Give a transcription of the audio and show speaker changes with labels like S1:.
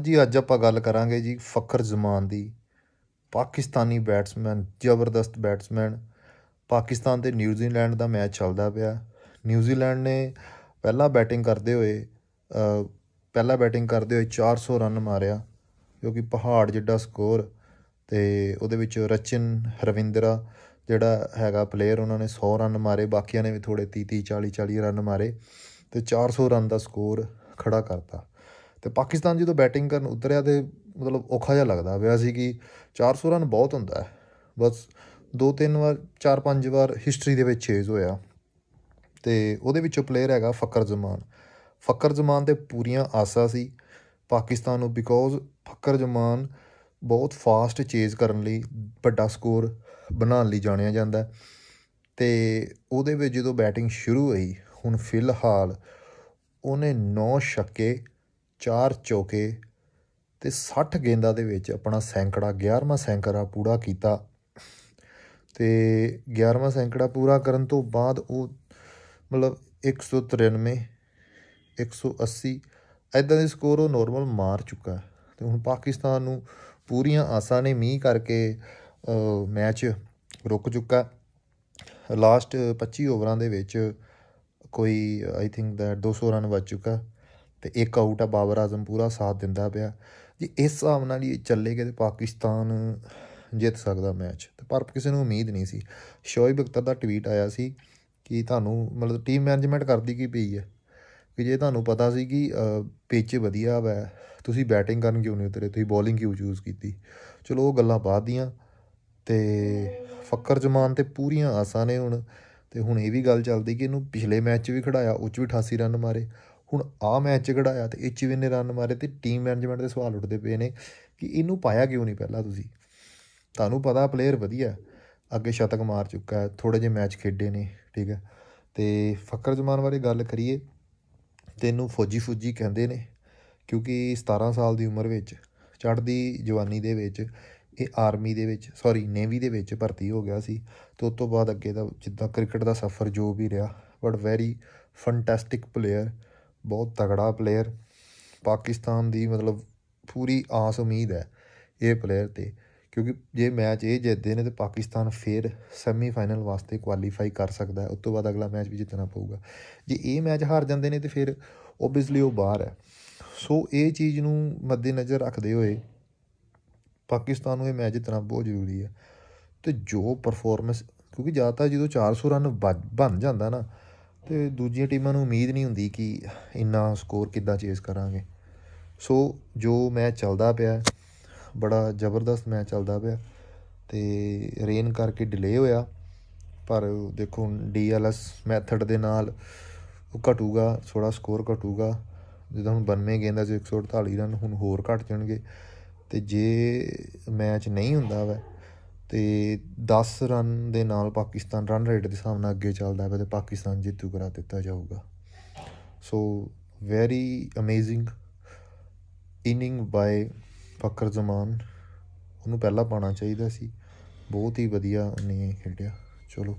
S1: ਜੀ ਅੱਜ ਆਪਾਂ ਗੱਲ ਕਰਾਂਗੇ ਜੀ ਫਖਰ ਜ਼ਮਾਨ ਦੀ ਪਾਕਿਸਤਾਨੀ ਬੈਟਸਮੈਨ ਜ਼ਬਰਦਸਤ ਬੈਟਸਮੈਨ ਪਾਕਿਸਤਾਨ ਤੇ ਨਿਊਜ਼ੀਲੈਂਡ ਦਾ ਮੈਚ ਚੱਲਦਾ ਪਿਆ ਨਿਊਜ਼ੀਲੈਂਡ ਨੇ ਪਹਿਲਾਂ ਬੈਟਿੰਗ ਕਰਦੇ ਹੋਏ ਪਹਿਲਾਂ ਬੈਟਿੰਗ ਕਰਦੇ ਹੋਏ 400 ਰਨ ਮਾਰਿਆ ਜੋ ਕਿ ਪਹਾੜ ਜਿੱਡਾ ਸਕੋਰ ਤੇ ਉਹਦੇ ਵਿੱਚ ਰਚਨ ਹਰਵਿੰਦਰਾ ਜਿਹੜਾ ਹੈਗਾ ਪਲੇਅਰ ਉਹਨਾਂ ਨੇ 100 ਰਨ ਮਾਰੇ ਬਾਕੀਆਂ ਨੇ ਵੀ ਥੋੜੇ 30 30 40 40 ਰਨ ਮਾਰੇ ਤੇ 400 ਰਨ ਦਾ ਸਕੋਰ ਖੜਾ ਕਰਤਾ ਤੇ ਪਾਕਿਸਤਾਨ ਜਦੋਂ ਬੈਟਿੰਗ ਕਰਨ ਉਤਰਿਆ ਤੇ ਮਤਲਬ ਔਖਾ ਜਿਹਾ ਲੱਗਦਾ ਪਿਆ ਸੀ ਕਿ 400 ਰਨ ਬਹੁਤ ਹੁੰਦਾ ਹੈ ਬਸ ਦੋ ਤਿੰਨ ਵਾਰ ਚਾਰ ਪੰਜ ਵਾਰ ਹਿਸਟਰੀ ਦੇ ਵਿੱਚ ਛੇਜ਼ ਹੋਇਆ ਤੇ ਉਹਦੇ ਵਿੱਚੋਂ ਪਲੇਅਰ ਹੈਗਾ ਫਕਰ ਜ਼ਮਾਨ ਫਕਰ ਜ਼ਮਾਨ ਤੇ ਪੂਰੀਆਂ ਆਸਾ ਸੀ ਪਾਕਿਸਤਾਨ ਨੂੰ ਬਿਕੋਜ਼ ਫਕਰ ਜ਼ਮਾਨ ਬਹੁਤ ਫਾਸਟ ਚੇਜ਼ ਕਰਨ ਲਈ ਵੱਡਾ ਸਕੋਰ ਬਣਾਉਣ ਲਈ ਜਾਣਿਆ ਜਾਂਦਾ ਤੇ ਉਹਦੇ ਵਿੱਚ ਜਦੋਂ ਬੈਟਿੰਗ ਸ਼ੁਰੂ ਹੋਈ ਹੁਣ ਫਿਲਹਾਲ ਉਹਨੇ 9 ਛੱਕੇ ਚਾਰ ਚੌਕੇ ਤੇ 60 ਗੇਂਦਾਂ ਦੇ ਵਿੱਚ ਆਪਣਾ ਸੈਂਕੜਾ 11ਵਾਂ ਸੈਂਕੜਾ ਪੂਰਾ ਕੀਤਾ ਤੇ 11ਵਾਂ ਸੈਂਕੜਾ ਪੂਰਾ ਕਰਨ ਤੋਂ ਬਾਅਦ ਉਹ ਮਤਲਬ 193 180 ਐਦਾਂ ਦੇ ਸਕੋਰ ਉਹ ਨਾਰਮਲ ਮਾਰ ਚੁੱਕਾ ਤੇ ਹੁਣ ਪਾਕਿਸਤਾਨ ਨੂੰ ਪੂਰੀਆਂ ਆਸਾਂ ਨੇ ਮੀਂਹ ਕਰਕੇ ਮੈਚ ਰੁਕ ਚੁੱਕਾ ਲਾਸਟ 25 ਓਵਰਾਂ ਦੇ ਵਿੱਚ ਕੋਈ ਆਈ ਥਿੰਕ ਦੈਟ 200 ਰਨ ਵੱਜ ਚੁੱਕਾ ਤੇ ਇੱਕ ਆਊਟ ਆ ਬਾਬਰ ਆਜ਼ਮ ਪੂਰਾ ਸਾਥ ਦਿੰਦਾ ਪਿਆ ਜੇ ਇਸ ਹਿਸਾਬ ਨਾਲ ਹੀ ਚੱਲੇਗਾ ਤੇ ਪਾਕਿਸਤਾਨ ਜਿੱਤ ਸਕਦਾ ਮੈਚ ਤੇ ਪਰ ਕਿਸੇ ਨੂੰ ਉਮੀਦ ਨਹੀਂ ਸੀ ਸ਼ੋਇਬ ਅਖਤਰ ਦਾ ਟਵੀਟ ਆਇਆ ਸੀ ਕਿ ਤੁਹਾਨੂੰ ਮਤਲਬ ਟੀਮ ਮੈਨੇਜਮੈਂਟ ਕਰਦੀ ਕੀ ਪਈ ਹੈ ਕਿ ਜੇ ਤੁਹਾਨੂੰ ਪਤਾ ਸੀ ਕਿ ਪਿਚ ਵਧੀਆ ਵੈ ਤੁਸੀਂ ਬੈਟਿੰਗ ਕਰਨ ਕਿਉਂ ਨਹੀਂ ਉਤਰੇ ਤੁਸੀਂ ਬੋਲਿੰਗ ਕਿਉਂ ਚੂਜ਼ ਕੀਤੀ ਚਲੋ ਉਹ ਗੱਲਾਂ ਬਾਅਦ ਦੀਆਂ ਤੇ ਫਕਰ ਜਮਾਨ ਤੇ ਪੂਰੀਆਂ ਆਸਾਂ ਨੇ ਹੁਣ ਤੇ ਹੁਣ ਇਹ ਵੀ ਗੱਲ ਚੱਲਦੀ ਕਿ ਇਹਨੂੰ ਪਿਛਲੇ ਮੈਚ 'ਚ ਵੀ ਖੜਾਇਆ ਉੱਚ ਵੀ 88 ਰਨ ਮਾਰੇ ਹੁਣ ਆ ਮੈਚ ਝਗੜਾਇਆ ਤੇ ਵੀ ਨੇ ਰਨ ਮਾਰੇ ਤੇ ਟੀਮ ਮੈਨੇਜਮੈਂਟ ਦੇ ਸਵਾਲ ਉੱਠਦੇ ਪਏ ਨੇ ਕਿ ਇਹਨੂੰ ਪਾਇਆ ਕਿਉਂ ਨਹੀਂ ਪਹਿਲਾਂ ਤੁਸੀਂ ਤੁਹਾਨੂੰ ਪਤਾ ਪਲੇਅਰ ਵਧੀਆ ਅੱਗੇ ਸ਼ਤਕ ਮਾਰ ਚੁੱਕਾ ਹੈ ਥੋੜੇ ਜਿਹੇ ਮੈਚ ਖੇਡੇ ਨੇ ਠੀਕ ਹੈ ਤੇ ਫਕਰ ਜ਼ਮਾਨ ਬਾਰੇ ਗੱਲ ਕਰੀਏ ਤੈਨੂੰ ਫੌਜੀ ਫੁੱਜੀ ਕਹਿੰਦੇ ਨੇ ਕਿਉਂਕਿ 17 ਸਾਲ ਦੀ ਉਮਰ ਵਿੱਚ ਚੜ੍ਹਦੀ ਜਵਾਨੀ ਦੇ ਵਿੱਚ ਇਹ ਆਰਮੀ ਦੇ ਵਿੱਚ ਸੌਰੀ ਨੇਵੀ ਦੇ ਵਿੱਚ ਭਰਤੀ ਹੋ ਗਿਆ ਸੀ ਤੇ ਉਸ ਤੋਂ ਬਾਅਦ ਅੱਗੇ ਦਾ ਜਿੱਦਾਂ ਕ੍ਰਿਕਟ ਦਾ ਸਫ਼ਰ ਜੋ ਵੀ ਰਿਹਾ ਬਟ ਵੈਰੀ ਫੈਂਟੈਸਟਿਕ ਪਲੇਅਰ ਬਹੁਤ ਤਗੜਾ ਪਲੇਅਰ ਪਾਕਿਸਤਾਨ ਦੀ ਮਤਲਬ ਪੂਰੀ ਆਸ ਉਮੀਦ ਹੈ ਇਹ ਪਲੇਅਰ ਤੇ ਕਿਉਂਕਿ ਜੇ ਮੈਚ ਇਹ ਜਿੱਤਦੇ ਨੇ ਤੇ ਪਾਕਿਸਤਾਨ ਫੇਰ ਸੈਮੀਫਾਈਨਲ ਵਾਸਤੇ ਕੁਆਲੀਫਾਈ ਕਰ ਸਕਦਾ ਹੈ ਉਸ ਤੋਂ ਬਾਅਦ ਅਗਲਾ ਮੈਚ ਵੀ ਜਿੱਤਣਾ ਪਊਗਾ ਜੇ ਇਹ ਮੈਚ ਹਾਰ ਜਾਂਦੇ ਨੇ ਤੇ ਫਿਰ ਆਬਵੀਅਸਲੀ ਉਹ ਬਾਹਰ ਹੈ ਸੋ ਇਹ ਚੀਜ਼ ਨੂੰ ਮੱਦੇ ਨਜ਼ਰ ਰੱਖਦੇ ਹੋਏ ਪਾਕਿਸਤਾਨ ਨੂੰ ਇਹ ਮੈਚ ਜਿੱਤਣਾ ਬਹੁਤ ਜ਼ਰੂਰੀ ਹੈ ਤੇ ਜੋ ਪਰਫਾਰਮੈਂਸ ਕਿਉਂਕਿ ਜ਼ਿਆਦਾਤਰ ਜਦੋਂ 400 ਰਨ ਬਣ ਜਾਂਦਾ ਨਾ ਤੇ ਦੂਜੀਆਂ ਟੀਮਾਂ ਨੂੰ ਉਮੀਦ ਨਹੀਂ ਹੁੰਦੀ ਕਿ ਇੰਨਾ ਸਕੋਰ ਕਿੱਦਾਂ ਚੇਸ ਕਰਾਂਗੇ ਸੋ ਜੋ ਮੈਚ ਚੱਲਦਾ ਪਿਆ ਬੜਾ ਜ਼ਬਰਦਸਤ ਮੈਚ ਚੱਲਦਾ ਪਿਆ ਤੇ ਰੇਨ ਕਰਕੇ ਡਿਲੇ ਹੋਇਆ ਪਰ ਦੇਖੋ ਡੀਐਲਐਸ ਮੈਥਡ ਦੇ ਨਾਲ ਉਹ ਘਟੂਗਾ ਥੋੜਾ ਸਕੋਰ ਘਟੂਗਾ ਜਦੋਂ ਹੁਣ 92 ਗੇਂਦਾਂ 'ਚ 148 ਰਨ ਹੁਣ ਹੋਰ ਘਟ ਜਾਣਗੇ ਤੇ ਜੇ ਮੈਚ ਨਹੀਂ ਹੁੰਦਾ ਵੈ ਤੇ 10 ਰਨ ਦੇ ਨਾਲ ਪਾਕਿਸਤਾਨ ਰਨ ਰੇਟ ਦੇ ਹਿਸਾਬ ਨਾਲ ਅੱਗੇ ਚੱਲਦਾ ਹੈ ਤੇ ਪਾਕਿਸਤਾਨ ਜਿੱਤੂ ਕਰਾ ਦਿੱਤਾ ਜਾਊਗਾ so very amazing inning by Fakhar Zaman ਉਹਨੂੰ ਪਹਿਲਾਂ ਪਾਣਾ ਚਾਹੀਦਾ ਸੀ ਬਹੁਤ ਹੀ ਵਧੀਆ ਨੇ ਖੇਡਿਆ ਚਲੋ